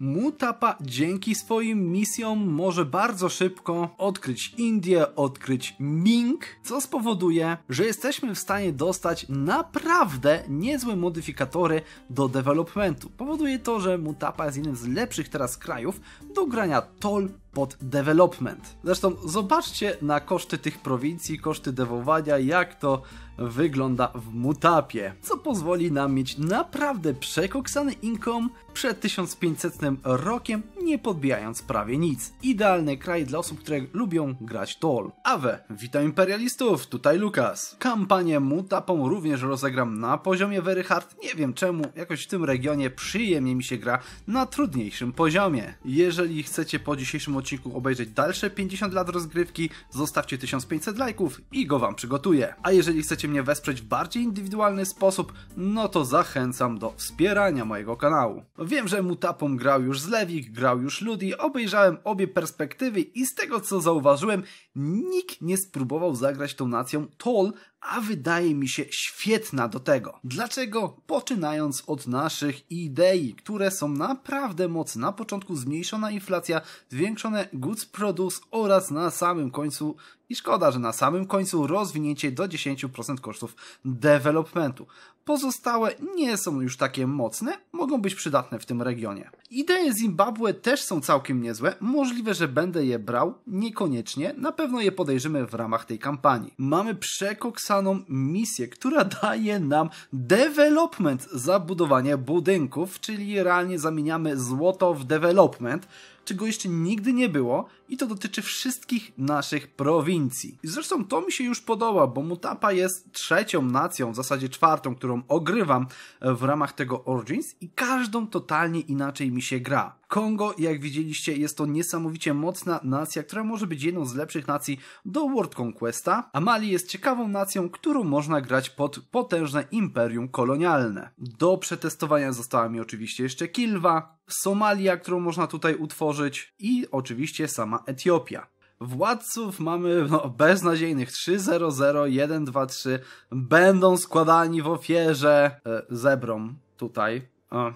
Mutapa dzięki swoim misjom może bardzo szybko odkryć Indię, odkryć Ming, co spowoduje, że jesteśmy w stanie dostać naprawdę niezłe modyfikatory do developmentu. Powoduje to, że Mutapa jest jednym z lepszych teraz krajów do grania Toll pod development. Zresztą zobaczcie na koszty tych prowincji, koszty dewowania, jak to wygląda w mutapie, co pozwoli nam mieć naprawdę przekoksany income przed 1500 rokiem, nie podbijając prawie nic. Idealny kraj dla osób, które lubią grać tol. Awe, witam imperialistów, tutaj Lukas. Kampanię mutapą również rozegram na poziomie Very Hard, nie wiem czemu, jakoś w tym regionie przyjemnie mi się gra na trudniejszym poziomie. Jeżeli chcecie po dzisiejszym odcinku odcinku obejrzeć dalsze 50 lat rozgrywki, zostawcie 1500 lajków i go Wam przygotuję. A jeżeli chcecie mnie wesprzeć w bardziej indywidualny sposób, no to zachęcam do wspierania mojego kanału. Wiem, że mutapom grał już Lewik, grał już Ludi, obejrzałem obie perspektywy i z tego co zauważyłem, nikt nie spróbował zagrać tą nacją Toll, a wydaje mi się świetna do tego. Dlaczego? Poczynając od naszych idei, które są naprawdę mocne. Na początku zmniejszona inflacja, zwiększone goods produce oraz na samym końcu i szkoda, że na samym końcu rozwinięcie do 10% kosztów developmentu. Pozostałe nie są już takie mocne, mogą być przydatne w tym regionie. Idee Zimbabwe też są całkiem niezłe, możliwe, że będę je brał, niekoniecznie, na pewno je podejrzymy w ramach tej kampanii. Mamy przekoksaną misję, która daje nam development za budowanie budynków, czyli realnie zamieniamy złoto w development, czego jeszcze nigdy nie było i to dotyczy wszystkich naszych prowincji. I zresztą to mi się już podoba, bo Mutapa jest trzecią nacją, w zasadzie czwartą, którą ogrywam w ramach tego Origins i każdą totalnie inaczej mi się gra. Kongo, jak widzieliście, jest to niesamowicie mocna nacja, która może być jedną z lepszych nacji do World Conquesta, a Mali jest ciekawą nacją, którą można grać pod potężne imperium kolonialne. Do przetestowania została mi oczywiście jeszcze Kilwa, Somalia, którą można tutaj utworzyć i oczywiście sama Etiopia. Władców mamy no, beznadziejnych 300123. Będą składani w ofierze e, zebrom tutaj. E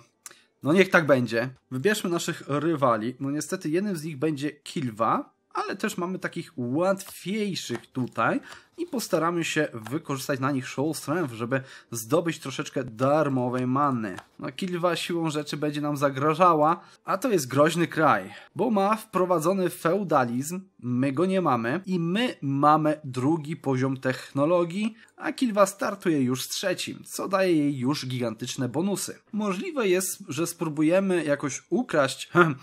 no niech tak będzie. Wybierzmy naszych rywali. No niestety jednym z nich będzie Kilwa, ale też mamy takich łatwiejszych tutaj i postaramy się wykorzystać na nich Show Strength, żeby zdobyć troszeczkę darmowej many. No Kilwa siłą rzeczy będzie nam zagrażała, a to jest groźny kraj, bo ma wprowadzony feudalizm, my go nie mamy i my mamy drugi poziom technologii, a Kilwa startuje już z trzecim, co daje jej już gigantyczne bonusy. Możliwe jest, że spróbujemy jakoś ukraść hmm,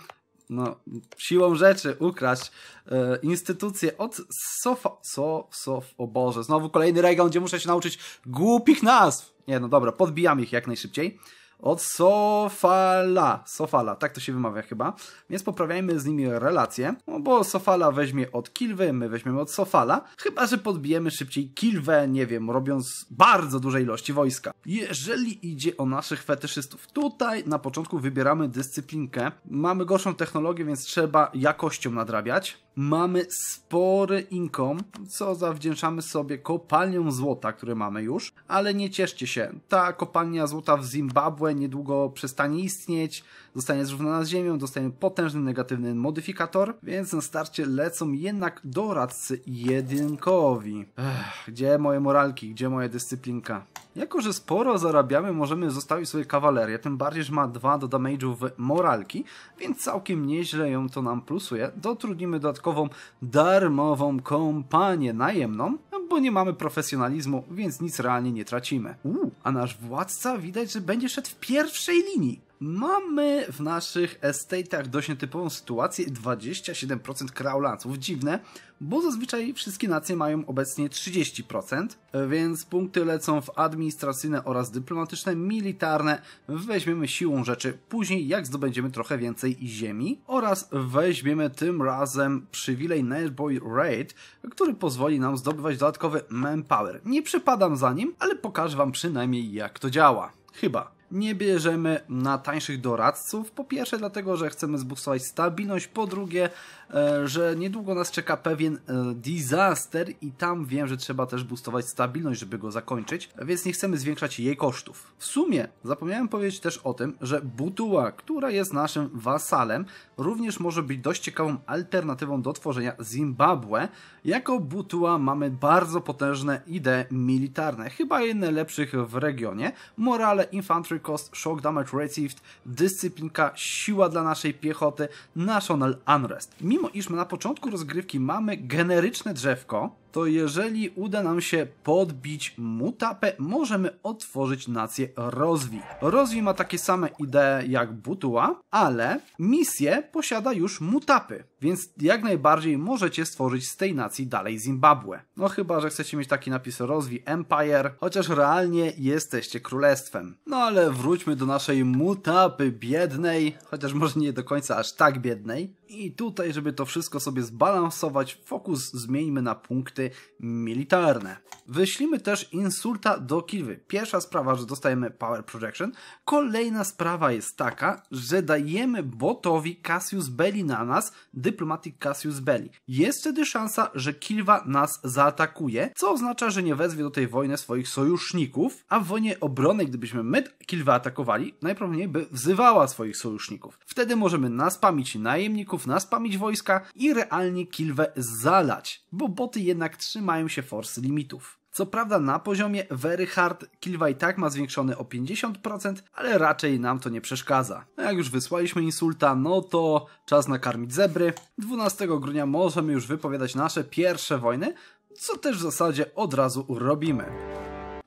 no, siłą rzeczy ukraść e, instytucję od sofa, so, sof, o Boże, znowu kolejny region, gdzie muszę się nauczyć głupich nazw. Nie, no dobra, podbijam ich jak najszybciej od Sofala. Sofala, tak to się wymawia chyba. Więc poprawiajmy z nimi relację, no bo Sofala weźmie od Kilwy, my weźmiemy od Sofala. Chyba, że podbijemy szybciej Kilwę, nie wiem, robiąc bardzo duże ilości wojska. Jeżeli idzie o naszych fetyszystów, tutaj na początku wybieramy dyscyplinkę. Mamy gorszą technologię, więc trzeba jakością nadrabiać mamy spory income, co zawdzięczamy sobie kopalnią złota, które mamy już, ale nie cieszcie się. Ta kopalnia złota w Zimbabwe niedługo przestanie istnieć, zostanie zrównana z ziemią, dostaniemy potężny negatywny modyfikator, więc na starcie lecą jednak doradcy jedynkowi. Ech, gdzie moje moralki, gdzie moja dyscyplinka? Jako, że sporo zarabiamy, możemy zostawić sobie kawalerię, tym bardziej, że ma 2 do damage'u w moralki, więc całkiem nieźle ją to nam plusuje. Dotrudnimy dodatkową darmową kompanię najemną, bo nie mamy profesjonalizmu, więc nic realnie nie tracimy. Uuu, a nasz władca widać, że będzie szedł w pierwszej linii. Mamy w naszych estate'ach dość nietypową sytuację 27% kraulanców. Dziwne, bo zazwyczaj wszystkie nacje mają obecnie 30%, więc punkty lecą w administracyjne oraz dyplomatyczne, militarne. Weźmiemy siłą rzeczy później, jak zdobędziemy trochę więcej ziemi oraz weźmiemy tym razem przywilej Nerdboy Raid, który pozwoli nam zdobywać dodatkowy manpower. Nie przepadam za nim, ale pokażę wam przynajmniej jak to działa. Chyba nie bierzemy na tańszych doradców. Po pierwsze dlatego, że chcemy zbudować stabilność. Po drugie, e, że niedługo nas czeka pewien e, disaster i tam wiem, że trzeba też boostować stabilność, żeby go zakończyć, więc nie chcemy zwiększać jej kosztów. W sumie zapomniałem powiedzieć też o tym, że Butuła, która jest naszym wasalem, również może być dość ciekawą alternatywą do tworzenia Zimbabwe. Jako Butuła mamy bardzo potężne idee militarne, chyba jedne najlepszych w regionie. Morale Infantry Cost, Shock Damage Received, Dyscyplinka, Siła dla naszej piechoty, National Unrest. Mimo iż na początku rozgrywki mamy generyczne drzewko, to jeżeli uda nam się podbić Mutapę, możemy otworzyć nację Rozwi. Rozwi ma takie same idee jak Butua, ale misję posiada już Mutapy, więc jak najbardziej możecie stworzyć z tej nacji dalej Zimbabwe. No chyba, że chcecie mieć taki napis Rozwi Empire, chociaż realnie jesteście królestwem. No ale wróćmy do naszej Mutapy biednej, chociaż może nie do końca aż tak biednej. I tutaj, żeby to wszystko sobie zbalansować, fokus zmieńmy na punkt militarne. Wyślimy też insulta do Kilwy. Pierwsza sprawa, że dostajemy Power Projection. Kolejna sprawa jest taka, że dajemy botowi Cassius Belli na nas, Diplomatic Cassius Belli. Jest wtedy szansa, że Kilwa nas zaatakuje, co oznacza, że nie wezwie do tej wojny swoich sojuszników, a w wojnie obrony, gdybyśmy my Kilwa atakowali, najprawdopodobniej by wzywała swoich sojuszników. Wtedy możemy naspamić najemników, naspamić wojska i realnie Kilwę zalać bo boty jednak trzymają się force limitów. Co prawda na poziomie Very Hard Kilwa i tak ma zwiększony o 50%, ale raczej nam to nie przeszkadza. No jak już wysłaliśmy insulta, no to czas nakarmić zebry. 12 grudnia możemy już wypowiadać nasze pierwsze wojny, co też w zasadzie od razu robimy.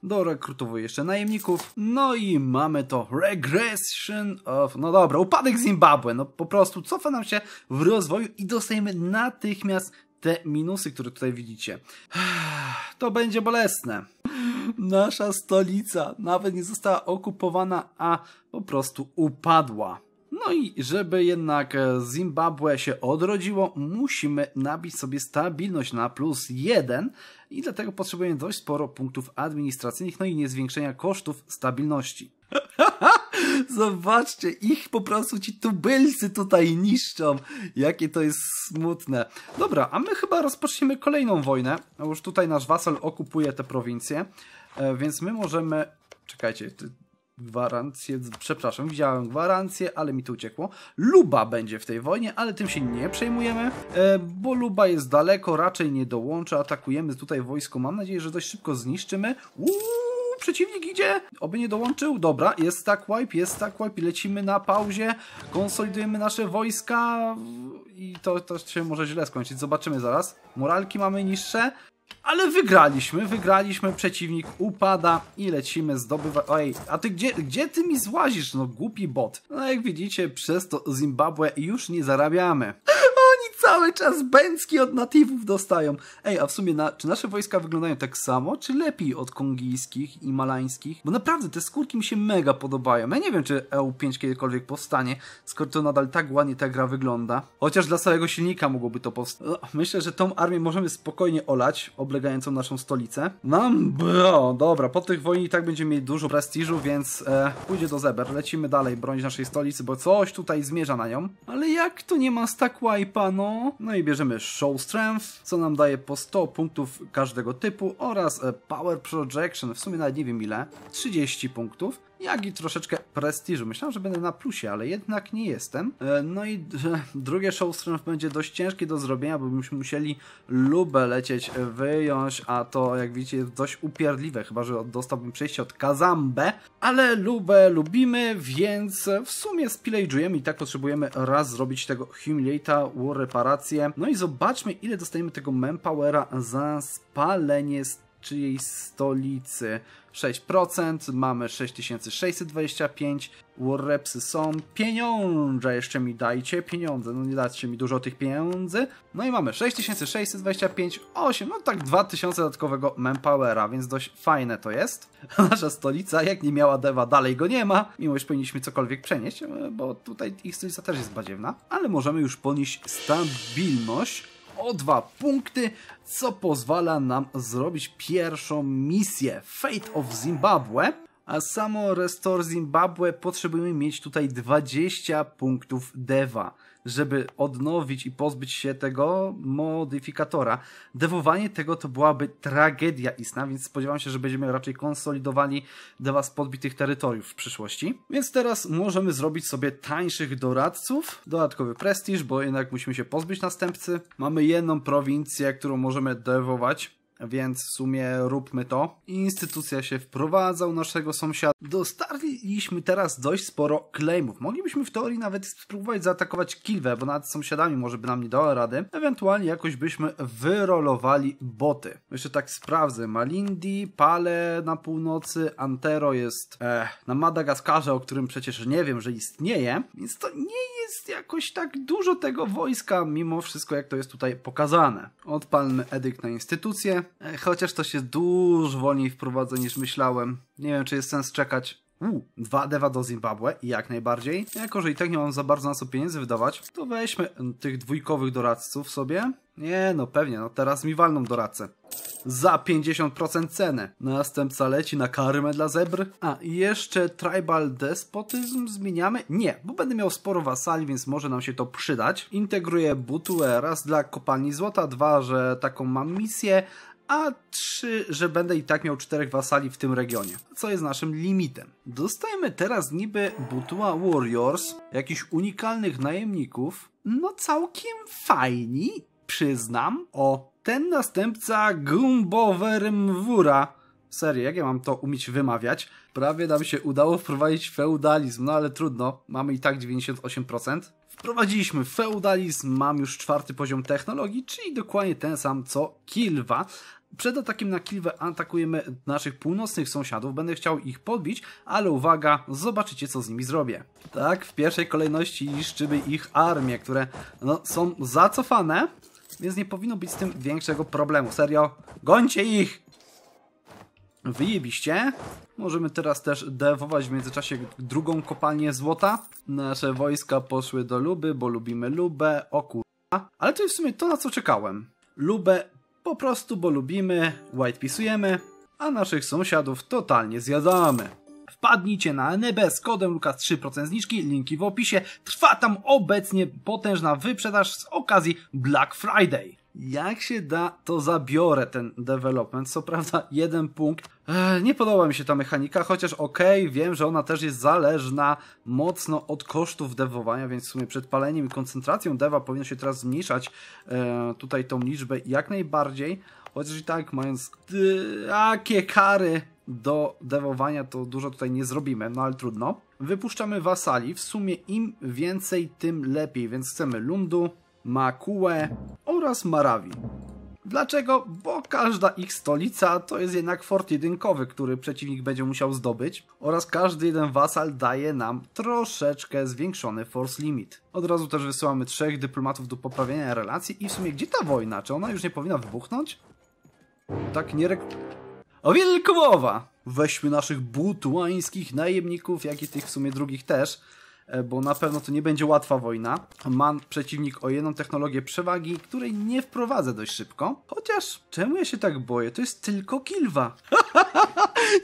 Dorekrutowuję jeszcze najemników. No i mamy to regression of... No dobra, upadek Zimbabwe. No po prostu cofa nam się w rozwoju i dostajemy natychmiast te minusy, które tutaj widzicie. To będzie bolesne. Nasza stolica nawet nie została okupowana, a po prostu upadła. No i żeby jednak e, Zimbabwe się odrodziło, musimy nabić sobie stabilność na plus 1 i dlatego potrzebujemy dość sporo punktów administracyjnych, no i nie zwiększenia kosztów stabilności. Zobaczcie, ich po prostu ci tubylcy tutaj niszczą. Jakie to jest smutne. Dobra, a my chyba rozpoczniemy kolejną wojnę. Już tutaj nasz wasal okupuje te prowincje, e, więc my możemy... Czekajcie, gwarancję, przepraszam, widziałem gwarancję, ale mi to uciekło. Luba będzie w tej wojnie, ale tym się nie przejmujemy, e, bo Luba jest daleko, raczej nie dołączy, atakujemy tutaj wojsko, mam nadzieję, że dość szybko zniszczymy. Uuu, przeciwnik idzie, oby nie dołączył, dobra, jest tak wipe, jest tak wipe lecimy na pauzie, konsolidujemy nasze wojska i to, to się może źle skończyć, zobaczymy zaraz. Moralki mamy niższe, ale wygraliśmy, wygraliśmy, przeciwnik upada i lecimy zdobywać... Oj, a ty gdzie, gdzie ty mi złazisz, no głupi bot? No jak widzicie, przez to Zimbabwe już nie zarabiamy cały czas bęcki od natywów dostają. Ej, a w sumie na, czy nasze wojska wyglądają tak samo, czy lepiej od kongijskich i malańskich? Bo naprawdę te skórki mi się mega podobają. Ja nie wiem, czy EU5 kiedykolwiek powstanie, skoro to nadal tak ładnie ta gra wygląda. Chociaż dla całego silnika mogłoby to powstać. No, myślę, że tą armię możemy spokojnie olać, oblegającą naszą stolicę. Nam bro, dobra, po tych wojnach i tak będziemy mieli dużo prestiżu, więc e, pójdzie do zeber. Lecimy dalej bronić naszej stolicy, bo coś tutaj zmierza na nią. Ale jak to nie ma stack wipe'a, no? No i bierzemy Show Strength, co nam daje po 100 punktów każdego typu oraz e, Power Projection, w sumie nawet nie wiem ile, 30 punktów jak i troszeczkę prestiżu. Myślałem, że będę na plusie, ale jednak nie jestem. E, no i drugie showstrength będzie dość ciężkie do zrobienia, bo byśmy musieli lubę lecieć e, wyjąć, a to jak widzicie jest dość upierdliwe, chyba że dostałbym przejście od Kazambę, ale lubę lubimy, więc w sumie spilage'ujemy i tak potrzebujemy raz zrobić tego Humiliata, War Reparację. No i zobaczmy ile dostajemy tego Manpowera za spalenie z czyjejś stolicy. 6%, mamy 6625, warrepsy są, pieniądze jeszcze mi dajcie, pieniądze, no nie dacie mi dużo tych pieniędzy. No i mamy 6625, 8, no tak 2000 dodatkowego manpowera, więc dość fajne to jest. Nasza stolica, jak nie miała dewa, dalej go nie ma, mimo iż powinniśmy cokolwiek przenieść, e, bo tutaj ich stolica też jest badziewna, ale możemy już ponieść stabilność o dwa punkty, co pozwala nam zrobić pierwszą misję Fate of Zimbabwe. A samo Restore Zimbabwe potrzebujemy mieć tutaj 20 punktów deva żeby odnowić i pozbyć się tego modyfikatora. Dewowanie tego to byłaby tragedia istna, więc spodziewam się, że będziemy raczej konsolidowani do Was podbitych terytoriów w przyszłości. Więc teraz możemy zrobić sobie tańszych doradców, dodatkowy prestiż, bo jednak musimy się pozbyć następcy. Mamy jedną prowincję, którą możemy dewować więc w sumie róbmy to. Instytucja się wprowadza u naszego sąsiada. Dostarliśmy teraz dość sporo claimów. Moglibyśmy w teorii nawet spróbować zaatakować Kilwę, bo nad sąsiadami może by nam nie dała rady. Ewentualnie jakoś byśmy wyrolowali boty. Jeszcze tak sprawdzę. Malindi, Pale na północy, Antero jest e, na Madagaskarze, o którym przecież nie wiem, że istnieje, więc to nie jest jakoś tak dużo tego wojska, mimo wszystko jak to jest tutaj pokazane. Odpalmy edykt na instytucję. E, chociaż to się dużo wolniej wprowadza niż myślałem. Nie wiem, czy jest sens czekać. Uuu, dwa dewa do Zimbabwe, jak najbardziej. Jako, że i tak nie mam za bardzo na co pieniędzy wydawać, to weźmy mm, tych dwójkowych doradców sobie. Nie, no pewnie, no teraz mi walną doradcę. Za 50% cenę. Następca leci na karmę dla zebr. A, jeszcze Tribal Despotyzm zmieniamy? Nie, bo będę miał sporo wasali, więc może nam się to przydać. Integruję butuę raz dla kopalni złota, dwa, że taką mam misję, a trzy, że będę i tak miał czterech wasali w tym regionie, co jest naszym limitem. Dostajemy teraz niby Butua Warriors, jakichś unikalnych najemników, no całkiem fajni, przyznam. O, ten następca Gumbower Serio, jak ja mam to umieć wymawiać? Prawie nam się udało wprowadzić feudalizm, no ale trudno, mamy i tak 98%. Wprowadziliśmy feudalizm, mam już czwarty poziom technologii, czyli dokładnie ten sam co Kilwa, przed atakiem na Kilwę atakujemy naszych północnych sąsiadów, będę chciał ich podbić, ale uwaga, zobaczycie co z nimi zrobię. Tak, w pierwszej kolejności niszczymy ich armie, które no, są zacofane, więc nie powinno być z tym większego problemu. Serio, gońcie ich! Wyjebiście. Możemy teraz też dewować w międzyczasie drugą kopalnię złota. Nasze wojska poszły do Luby, bo lubimy Lubę. O kurwa. Ale to jest w sumie to, na co czekałem. Lubę po prostu, bo lubimy, whitepisujemy, a naszych sąsiadów totalnie zjadamy. Wpadnijcie na NB z kodem Lukas 3% zniżki, linki w opisie. Trwa tam obecnie potężna wyprzedaż z okazji Black Friday jak się da, to zabiorę ten development. Co prawda, jeden punkt. E, nie podoba mi się ta mechanika, chociaż okej, okay, wiem, że ona też jest zależna mocno od kosztów dewowania, więc w sumie przed paleniem i koncentracją dewa powinno się teraz zmniejszać e, tutaj tą liczbę jak najbardziej. Chociaż i tak, mając takie kary do dewowania, to dużo tutaj nie zrobimy, no ale trudno. Wypuszczamy wasali. W sumie im więcej, tym lepiej, więc chcemy lundu, Makue oraz Marawi. Dlaczego? Bo każda ich stolica to jest jednak fort jedynkowy, który przeciwnik będzie musiał zdobyć oraz każdy jeden wasal daje nam troszeczkę zwiększony force limit. Od razu też wysyłamy trzech dyplomatów do poprawienia relacji i w sumie gdzie ta wojna? Czy ona już nie powinna wybuchnąć? Tak nie rek... O wielkomowa! Weźmy naszych butłańskich najemników, jak i tych w sumie drugich też E, bo na pewno to nie będzie łatwa wojna. Ma przeciwnik o jedną technologię przewagi, której nie wprowadzę dość szybko. Chociaż, czemu ja się tak boję? To jest tylko kilwa.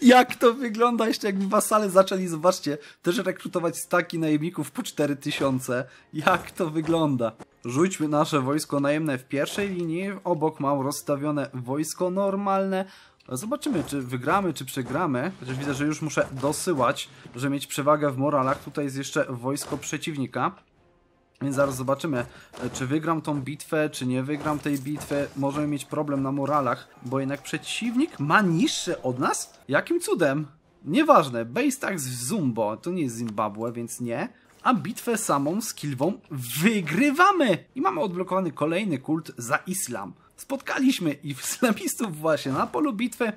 jak to wygląda jeszcze, jakby wasale zaczęli, zobaczcie, też rekrutować staki najemników po 4000. Jak to wygląda? Rzućmy nasze wojsko najemne w pierwszej linii, obok mam rozstawione wojsko normalne, Zobaczymy, czy wygramy, czy przegramy. Chociaż widzę, że już muszę dosyłać, żeby mieć przewagę w moralach. Tutaj jest jeszcze wojsko przeciwnika. Więc zaraz zobaczymy, e, czy wygram tą bitwę, czy nie wygram tej bitwy. Możemy mieć problem na moralach, bo jednak przeciwnik ma niższe od nas? Jakim cudem? Nieważne, base tax w Zumbo, to nie jest Zimbabwe, więc nie. A bitwę samą z Kilwą wygrywamy! I mamy odblokowany kolejny kult za Islam spotkaliśmy islamistów właśnie na polu bitwy,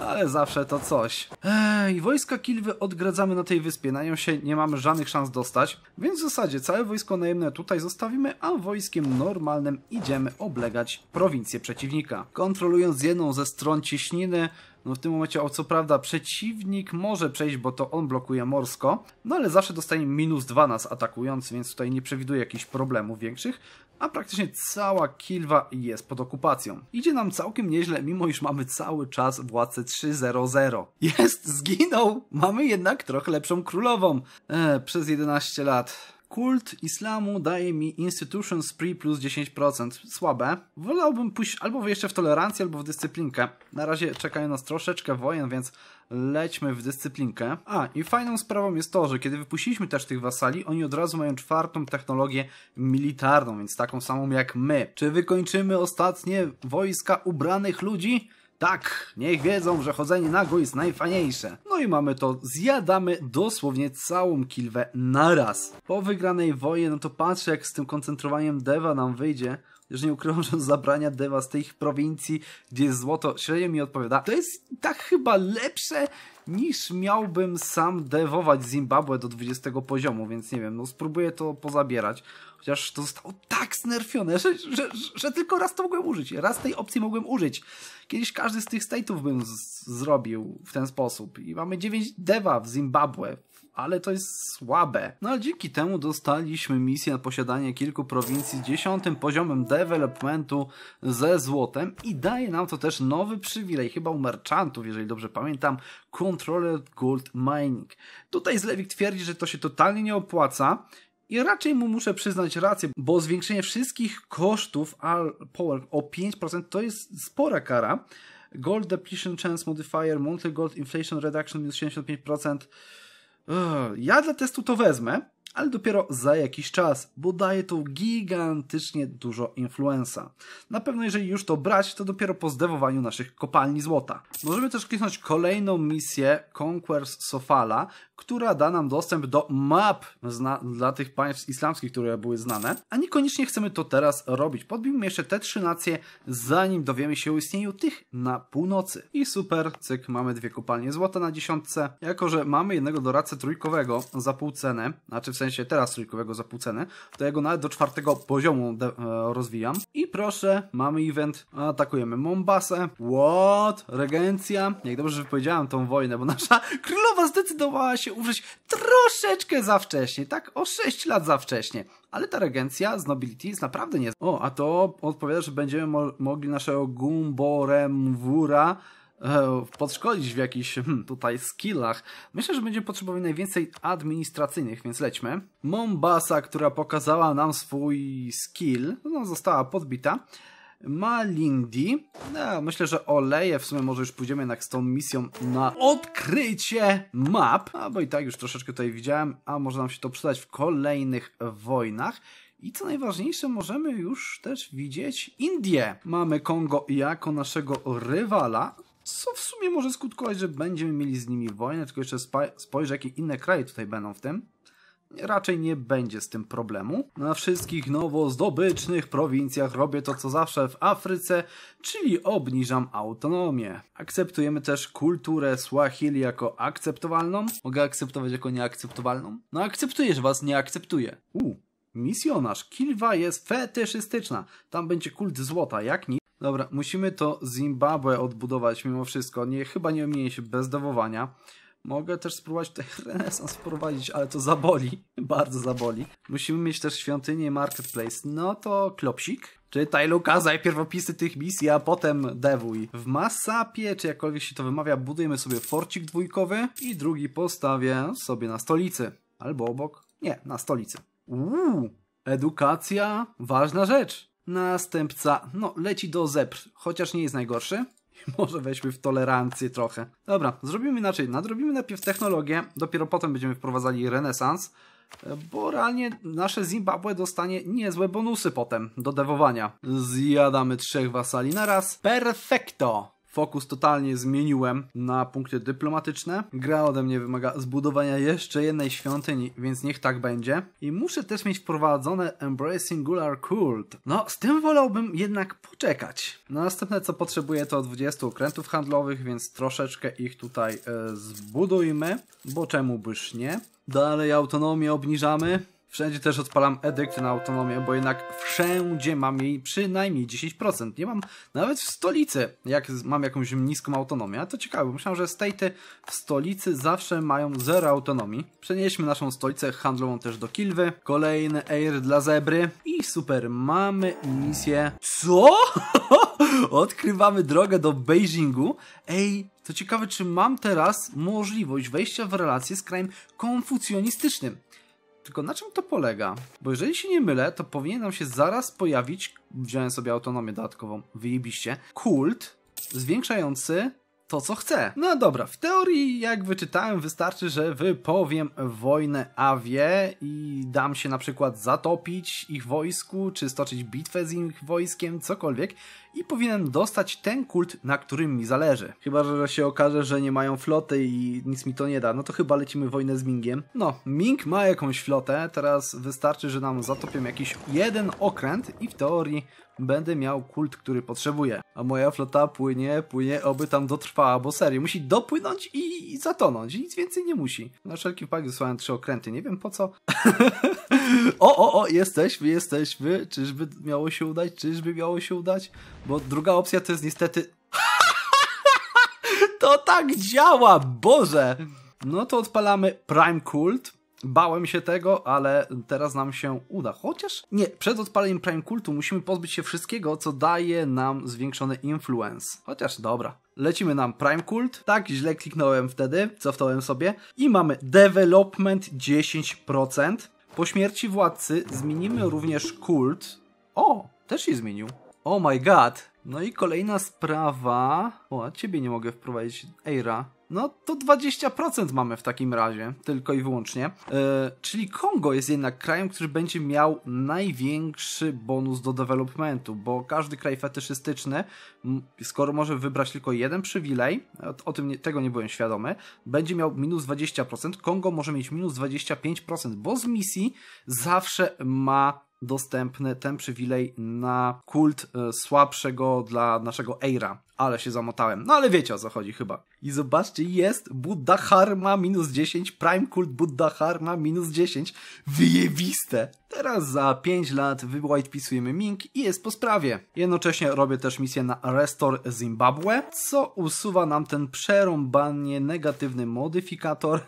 ale zawsze to coś. Ej, wojska Kilwy odgradzamy na tej wyspie, na nią się nie mamy żadnych szans dostać, więc w zasadzie całe wojsko najemne tutaj zostawimy, a wojskiem normalnym idziemy oblegać prowincję przeciwnika. Kontrolując jedną ze stron ciśniny, no w tym momencie, o co prawda, przeciwnik może przejść, bo to on blokuje morsko, no ale zawsze dostaje minus 2 nas atakując, więc tutaj nie przewiduję jakichś problemów większych a praktycznie cała Kilwa jest pod okupacją. Idzie nam całkiem nieźle, mimo iż mamy cały czas władcę 3.0.0. Jest, zginął! Mamy jednak trochę lepszą królową. Eee, przez 11 lat kult islamu daje mi Institution Spree plus 10%. Słabe. Wolałbym pójść albo jeszcze w tolerancję, albo w dyscyplinkę. Na razie czekają nas troszeczkę wojen, więc lećmy w dyscyplinkę. A, i fajną sprawą jest to, że kiedy wypuściliśmy też tych wasali, oni od razu mają czwartą technologię militarną, więc taką samą jak my. Czy wykończymy ostatnie wojska ubranych ludzi? Tak, niech wiedzą, że chodzenie nago jest najfajniejsze. No i mamy to, zjadamy dosłownie całą kilwę naraz. Po wygranej wojnie, no to patrzę jak z tym koncentrowaniem Deva nam wyjdzie. Już nie ukrywam, że zabrania Deva z tej prowincji, gdzie jest złoto, średnio mi odpowiada. To jest tak chyba lepsze niż miałbym sam dewować Zimbabwe do 20 poziomu, więc nie wiem, no spróbuję to pozabierać. Chociaż to zostało tak znerfione, że, że, że tylko raz to mogłem użyć. Raz tej opcji mogłem użyć. Kiedyś każdy z tych state'ów bym zrobił w ten sposób. I mamy 9 dewa w Zimbabwe ale to jest słabe. No a dzięki temu dostaliśmy misję na posiadanie kilku prowincji z dziesiątym poziomem developmentu ze złotem i daje nam to też nowy przywilej, chyba u merchantów, jeżeli dobrze pamiętam, Controlled Gold Mining. Tutaj Zlewik twierdzi, że to się totalnie nie opłaca, i raczej mu muszę przyznać rację, bo zwiększenie wszystkich kosztów Power o 5% to jest spora kara. Gold Depletion Chance Modifier, Monthly Gold Inflation Reduction minus 75%. E, ja dla testu to wezmę, ale dopiero za jakiś czas, bo daje to gigantycznie dużo influenza. Na pewno jeżeli już to brać, to dopiero po zdewowaniu naszych kopalni złota. Możemy też kliknąć kolejną misję Conquers Sofala, która da nam dostęp do map dla tych państw islamskich, które były znane, a niekoniecznie chcemy to teraz robić. Podbijmy jeszcze te trzy nacje, zanim dowiemy się o istnieniu tych na północy. I super, cyk, mamy dwie kopalnie złota na dziesiątce. Jako, że mamy jednego doradcę trójkowego za pół cenę, znaczy w sensie teraz trójkowego za pół cenę, to ja go nawet do czwartego poziomu e, rozwijam. I proszę, mamy event, atakujemy Mombasę. What? Regencja? Niech dobrze wypowiedziałem tą wojnę, bo nasza królowa zdecydowała się się uwrzeć troszeczkę za wcześnie, tak o 6 lat za wcześnie. Ale ta regencja z Nobility jest naprawdę nie... O, a to odpowiada, że będziemy mo mogli naszego Gumboremwura e, podszkolić w jakichś hmm, tutaj skillach. Myślę, że będziemy potrzebowali najwięcej administracyjnych, więc lećmy. Mombasa, która pokazała nam swój skill, no, została podbita. Malindi. No, myślę, że oleje. W sumie może już pójdziemy jednak z tą misją na odkrycie map. A bo i tak już troszeczkę tutaj widziałem, a może nam się to przydać w kolejnych wojnach. I co najważniejsze, możemy już też widzieć Indię. Mamy Kongo jako naszego rywala, co w sumie może skutkować, że będziemy mieli z nimi wojnę, tylko jeszcze spojrzę, jakie inne kraje tutaj będą w tym raczej nie będzie z tym problemu. Na wszystkich nowo zdobycznych prowincjach robię to co zawsze w Afryce, czyli obniżam autonomię. Akceptujemy też kulturę Swahili jako akceptowalną. Mogę akceptować jako nieakceptowalną? No akceptujesz was, nie akceptuję. U, misjonarz, kilwa jest fetyszystyczna. Tam będzie kult złota, jak nie? Dobra, musimy to Zimbabwe odbudować mimo wszystko. Nie, chyba nie ominię się bez dowowania. Mogę też spróbować tutaj renesans wprowadzić, ale to zaboli, bardzo zaboli. Musimy mieć też świątynię marketplace. No to klopsik. Czytaj Luka, najpierw opisy tych misji, a potem dewuj. W Masapie, czy jakkolwiek się to wymawia, budujemy sobie forcik dwójkowy i drugi postawię sobie na stolicy. Albo obok. Nie, na stolicy. Uuu, edukacja, ważna rzecz. Następca, no leci do zebr, chociaż nie jest najgorszy. może weźmy w tolerancję trochę. Dobra, zrobimy inaczej. Nadrobimy najpierw technologię, dopiero potem będziemy wprowadzali renesans, bo realnie nasze Zimbabwe dostanie niezłe bonusy potem do dewowania. Zjadamy trzech wasali na raz. Perfekto! fokus totalnie zmieniłem na punkty dyplomatyczne. Gra ode mnie wymaga zbudowania jeszcze jednej świątyni, więc niech tak będzie. I muszę też mieć wprowadzone Embracing Gular Cult. No, z tym wolałbym jednak poczekać. No następne co potrzebuję to 20 okrętów handlowych, więc troszeczkę ich tutaj e, zbudujmy, bo czemu byś nie? Dalej autonomię obniżamy, Wszędzie też odpalam edykt na autonomię, bo jednak wszędzie mam jej przynajmniej 10%. Nie mam nawet w stolicy, jak mam jakąś niską autonomię. A to ciekawe, myślałem, że state w stolicy zawsze mają zero autonomii. Przenieśmy naszą stolicę handlową też do Kilwy. Kolejny air dla zebry. I super, mamy misję... Co? Odkrywamy drogę do Beijingu. Ej, to ciekawe, czy mam teraz możliwość wejścia w relację z krajem konfucjonistycznym. Tylko na czym to polega? Bo jeżeli się nie mylę, to powinien nam się zaraz pojawić, wziąłem sobie autonomię dodatkową, wyjebiście, kult zwiększający to, co chce. No dobra, w teorii, jak wyczytałem, wystarczy, że wypowiem wojnę Awie i dam się na przykład zatopić ich wojsku, czy stoczyć bitwę z ich wojskiem, cokolwiek i powinienem dostać ten kult, na którym mi zależy. Chyba, że się okaże, że nie mają floty i nic mi to nie da, no to chyba lecimy wojnę z Mingiem. No, Ming ma jakąś flotę, teraz wystarczy, że nam zatopią jakiś jeden okręt i w teorii będę miał kult, który potrzebuję. A moja flota płynie, płynie, oby tam dotrwała, bo serio, musi dopłynąć i, zatonąć. nic więcej nie musi. Na wszelki wypadek wysłałem trzy okręty, nie wiem po co. o, o, o, jesteśmy, jesteśmy. Czyżby miało się udać, czyżby miało się udać? Bo druga opcja to jest niestety... to tak działa, Boże! No to odpalamy Prime Cult Bałem się tego, ale teraz nam się uda. Chociaż nie, przed odpaleniem Prime Kultu musimy pozbyć się wszystkiego, co daje nam zwiększony influence. Chociaż dobra. Lecimy nam Prime Cult. Tak, źle kliknąłem wtedy, cofnąłem sobie. I mamy development 10%. Po śmierci władcy zmienimy również kult. O, też się zmienił. Oh my god. No i kolejna sprawa. O, ciebie nie mogę wprowadzić. Eira. No to 20% mamy w takim razie, tylko i wyłącznie. Yy, czyli Kongo jest jednak krajem, który będzie miał największy bonus do developmentu, bo każdy kraj fetyszystyczny, skoro może wybrać tylko jeden przywilej, o tym nie, tego nie byłem świadomy, będzie miał minus 20%. Kongo może mieć minus 25%, bo z misji zawsze ma dostępny ten przywilej na kult e, słabszego dla naszego Eira, ale się zamotałem. No ale wiecie o co chodzi chyba. I zobaczcie, jest Buddha Harma minus 10, Prime Cult Buddha Harma minus 10. Wyjebiste! Teraz za 5 lat wyłajtpisujemy Mink i jest po sprawie. Jednocześnie robię też misję na Restore Zimbabwe, co usuwa nam ten przerąbanie negatywny modyfikator.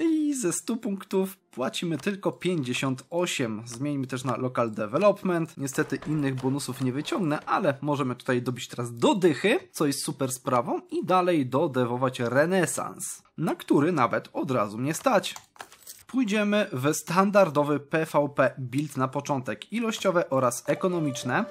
I ze 100 punktów płacimy tylko 58. Zmieńmy też na Local Development. Niestety innych bonusów nie wyciągnę, ale możemy tutaj dobić teraz do dychy, co jest super sprawą, i dalej dodewować renesans, na który nawet od razu mnie stać. Pójdziemy w standardowy PvP build na początek, ilościowe oraz ekonomiczne.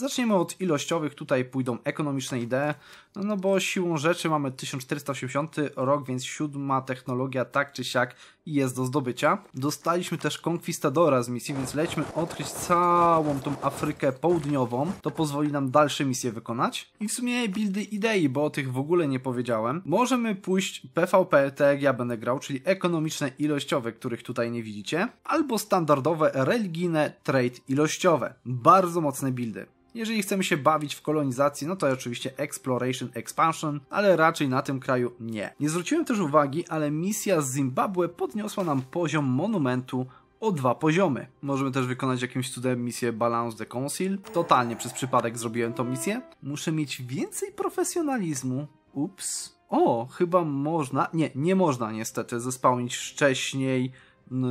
Zaczniemy od ilościowych, tutaj pójdą ekonomiczne idee, no, no bo siłą rzeczy mamy 1480 rok, więc siódma technologia tak czy siak jest do zdobycia. Dostaliśmy też Konkwistadora z misji, więc lećmy odkryć całą tą Afrykę Południową, to pozwoli nam dalsze misje wykonać. I w sumie buildy idei, bo o tych w ogóle nie powiedziałem. Możemy pójść PvP, tak jak ja będę grał, czyli ekonomiczne ilościowe, których tutaj nie widzicie, albo standardowe religijne trade ilościowe. Bardzo mocne buildy. Jeżeli chcemy się bawić w kolonizacji, no to oczywiście exploration, expansion, ale raczej na tym kraju nie. Nie zwróciłem też uwagi, ale misja z Zimbabwe podniosła nam poziom monumentu o dwa poziomy. Możemy też wykonać jakimś cudem misję Balance the Council. Totalnie przez przypadek zrobiłem tą misję. Muszę mieć więcej profesjonalizmu. Ups. O, chyba można. Nie, nie można niestety zespałnić wcześniej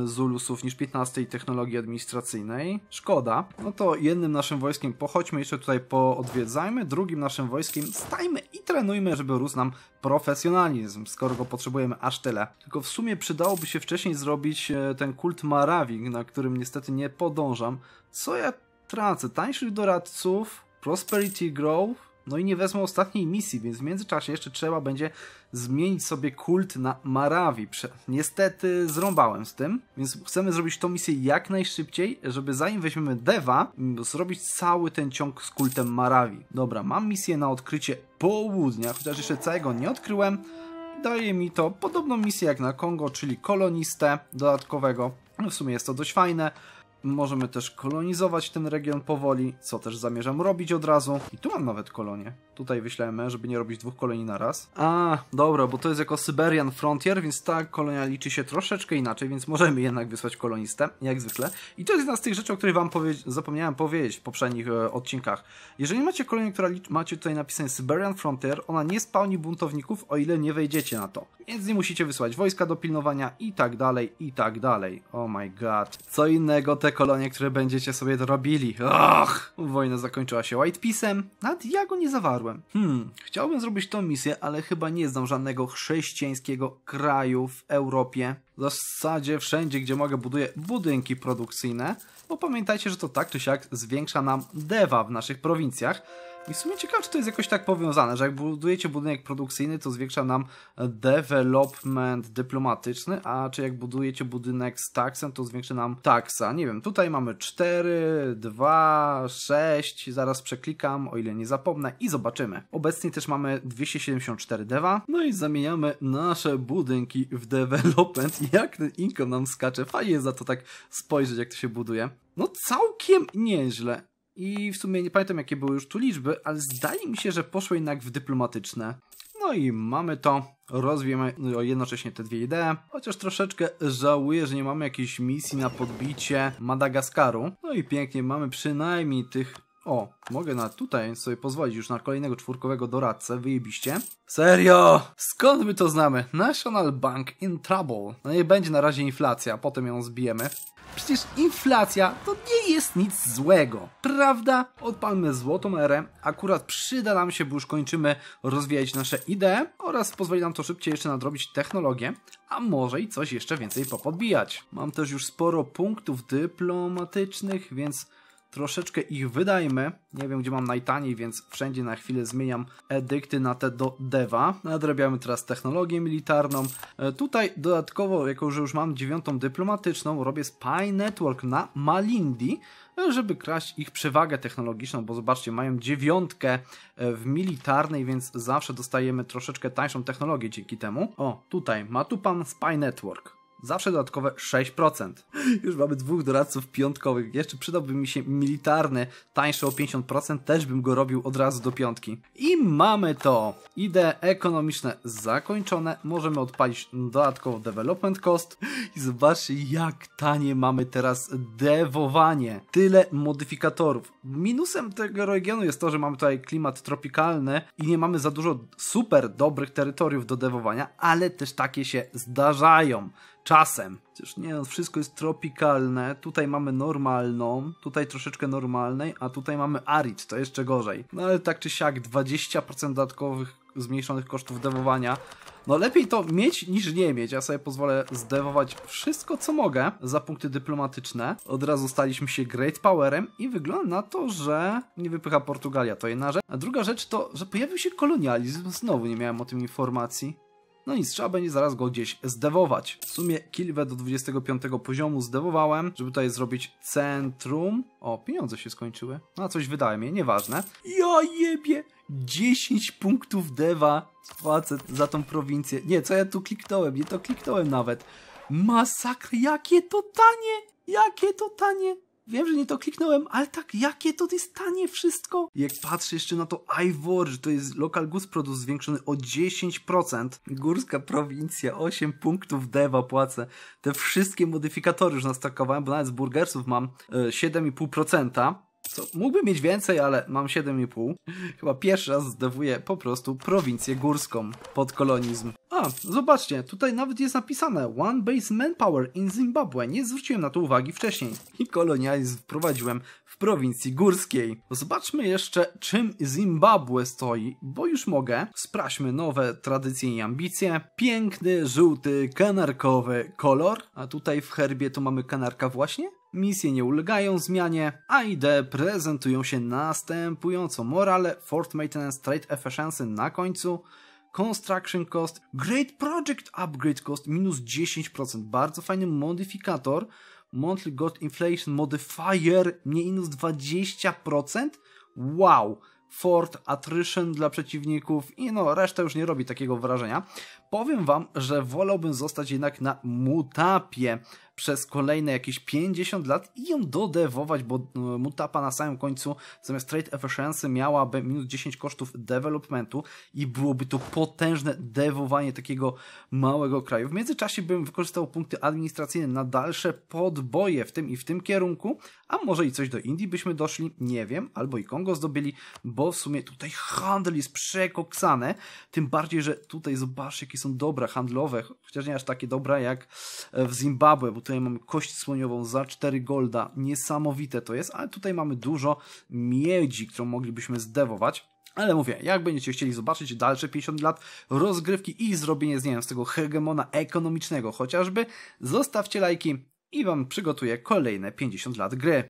Zulusów niż 15 technologii administracyjnej. Szkoda. No to jednym naszym wojskiem pochodźmy, jeszcze tutaj poodwiedzajmy, drugim naszym wojskiem stajmy i trenujmy, żeby rósł nam profesjonalizm, skoro go potrzebujemy aż tyle. Tylko w sumie przydałoby się wcześniej zrobić e, ten kult Marawik, na którym niestety nie podążam. Co ja tracę? Tańszych doradców, Prosperity Grove, no i nie wezmą ostatniej misji, więc w międzyczasie jeszcze trzeba będzie zmienić sobie kult na Marawi. Niestety zrąbałem z tym, więc chcemy zrobić tą misję jak najszybciej, żeby zanim weźmiemy Deva, mm, zrobić cały ten ciąg z kultem Marawi. Dobra, mam misję na odkrycie południa, chociaż jeszcze całego nie odkryłem. Daje mi to podobną misję jak na Kongo, czyli kolonistę dodatkowego. No w sumie jest to dość fajne. Możemy też kolonizować ten region powoli, co też zamierzam robić od razu. I tu mam nawet kolonię. Tutaj wyślemy, żeby nie robić dwóch kolonii na raz. A, dobra, bo to jest jako Syberian Frontier, więc ta kolonia liczy się troszeczkę inaczej, więc możemy jednak wysłać kolonistę, jak zwykle. I to jest jedna z tych rzeczy, o których wam powie zapomniałem powiedzieć w poprzednich e, odcinkach. Jeżeli macie kolonię, która macie tutaj napisane Siberian Frontier, ona nie spełni buntowników, o ile nie wejdziecie na to. Więc nie musicie wysłać wojska do pilnowania i tak dalej, i tak dalej. Oh my god. Co innego te kolonie, które będziecie sobie dorobili. Och! Wojna zakończyła się White Peace'em. Nad ja go nie zawarłem hmm, chciałbym zrobić tą misję, ale chyba nie znam żadnego chrześcijańskiego kraju w Europie. W zasadzie wszędzie, gdzie mogę, buduję budynki produkcyjne, bo pamiętajcie, że to tak czy siak zwiększa nam dewa w naszych prowincjach, i w sumie ciekawe, czy to jest jakoś tak powiązane, że jak budujecie budynek produkcyjny, to zwiększa nam development dyplomatyczny, a czy jak budujecie budynek z taksem, to zwiększy nam taksa. Nie wiem, tutaj mamy 4, 2, 6, zaraz przeklikam, o ile nie zapomnę i zobaczymy. Obecnie też mamy 274 deva, no i zamieniamy nasze budynki w development. Jak ten income nam skacze, fajnie jest za to tak spojrzeć, jak to się buduje. No całkiem nieźle. I w sumie nie pamiętam, jakie były już tu liczby, ale zdaje mi się, że poszło jednak w dyplomatyczne. No i mamy to. Rozwiemy no jednocześnie te dwie idee. Chociaż troszeczkę żałuję, że nie mamy jakiejś misji na podbicie Madagaskaru. No i pięknie, mamy przynajmniej tych... O, mogę na tutaj sobie pozwolić już na kolejnego czwórkowego doradcę, wyjebiście. Serio! Skąd my to znamy? National Bank in Trouble. No nie będzie na razie inflacja, potem ją zbijemy. Przecież inflacja to nie jest nic złego, prawda? Odpalmy złotą erę, akurat przyda nam się, bo już kończymy rozwijać nasze idee oraz pozwoli nam to szybciej jeszcze nadrobić technologię, a może i coś jeszcze więcej popodbijać. Mam też już sporo punktów dyplomatycznych, więc troszeczkę ich wydajmy. Nie wiem, gdzie mam najtaniej, więc wszędzie na chwilę zmieniam edykty na te do deva. Nadrabiamy teraz technologię militarną. E, tutaj dodatkowo, jako że już mam dziewiątą dyplomatyczną, robię spy network na Malindi, e, żeby kraść ich przewagę technologiczną, bo zobaczcie, mają dziewiątkę e, w militarnej, więc zawsze dostajemy troszeczkę tańszą technologię dzięki temu. O, tutaj ma tu pan Spy Network. Zawsze dodatkowe 6%. Już mamy dwóch doradców piątkowych. Jeszcze przydałby mi się militarny, tańszy o 50%. Też bym go robił od razu do piątki. I mamy to. Idee ekonomiczne zakończone. Możemy odpalić dodatkowo development cost. I zobaczcie, jak tanie mamy teraz dewowanie. Tyle modyfikatorów. Minusem tego regionu jest to, że mamy tutaj klimat tropikalny i nie mamy za dużo super dobrych terytoriów do dewowania, ale też takie się zdarzają czasem. Chociaż nie, no, wszystko jest tropikalne. Tutaj mamy normalną, tutaj troszeczkę normalnej, a tutaj mamy arid, to jeszcze gorzej. No ale tak czy siak, 20% dodatkowych zmniejszonych kosztów dewowania. No lepiej to mieć niż nie mieć. Ja sobie pozwolę zdewować wszystko, co mogę za punkty dyplomatyczne. Od razu staliśmy się Great Powerem i wygląda na to, że nie wypycha Portugalia. To jedna rzecz. A druga rzecz to, że pojawił się kolonializm. Znowu nie miałem o tym informacji. No nic, trzeba będzie zaraz go gdzieś zdewować. W sumie kilwę do 25 poziomu zdewowałem, żeby tutaj zrobić centrum. O, pieniądze się skończyły. No, a coś wydałem je, nieważne. Ja jebie! 10 punktów dewa facet za tą prowincję. Nie, co ja tu kliknąłem? Nie to kliknąłem nawet. Masakra, jakie to tanie! Jakie to tanie! Wiem, że nie to kliknąłem, ale tak, jakie to jest tanie wszystko. Jak patrzę jeszcze na to że to jest lokal GUS produkt zwiększony o 10%. Górska prowincja, 8 punktów dewa płacę. Te wszystkie modyfikatory już nastakowałem, bo nawet z burgersów mam y, e, 7,5%. Co, mógłbym mieć więcej, ale mam 7,5. Chyba pierwszy raz zdewuję po prostu prowincję górską pod kolonizm. Tak, zobaczcie, tutaj nawet jest napisane One Base Manpower in Zimbabwe. Nie zwróciłem na to uwagi wcześniej. I kolonializm wprowadziłem w prowincji górskiej. Zobaczmy jeszcze, czym Zimbabwe stoi, bo już mogę. Spraśmy nowe tradycje i ambicje. Piękny, żółty, kanarkowy kolor. A tutaj w herbie to mamy kanarka właśnie. Misje nie ulegają zmianie, a idee prezentują się następująco. Morale, Fort Maintenance, Trade Efficiency na końcu. Construction Cost, Great Project Upgrade Cost minus 10%. Bardzo fajny modyfikator. Monthly Got Inflation Modifier minus 20%. Wow! Fort, Attrition dla przeciwników i no, reszta już nie robi takiego wrażenia. Powiem wam, że wolałbym zostać jednak na mutapie przez kolejne jakieś 50 lat i ją dodewować, bo e, Mutapa na samym końcu zamiast trade efficiency miałaby minus 10 kosztów developmentu i byłoby to potężne dewowanie takiego małego kraju. W międzyczasie bym wykorzystał punkty administracyjne na dalsze podboje w tym i w tym kierunku, a może i coś do Indii byśmy doszli, nie wiem, albo i Kongo zdobyli, bo w sumie tutaj handel jest przekoksany, tym bardziej, że tutaj zobaczcie, jakie są dobra handlowe, chociaż nie aż takie dobra jak e, w Zimbabwe, bo Tutaj mamy kość słoniową za 4 golda. Niesamowite to jest, ale tutaj mamy dużo miedzi, którą moglibyśmy zdewować. Ale mówię, jak będziecie chcieli zobaczyć dalsze 50 lat rozgrywki i zrobienie z, nie wiem, z tego hegemona ekonomicznego chociażby, zostawcie lajki i Wam przygotuję kolejne 50 lat gry.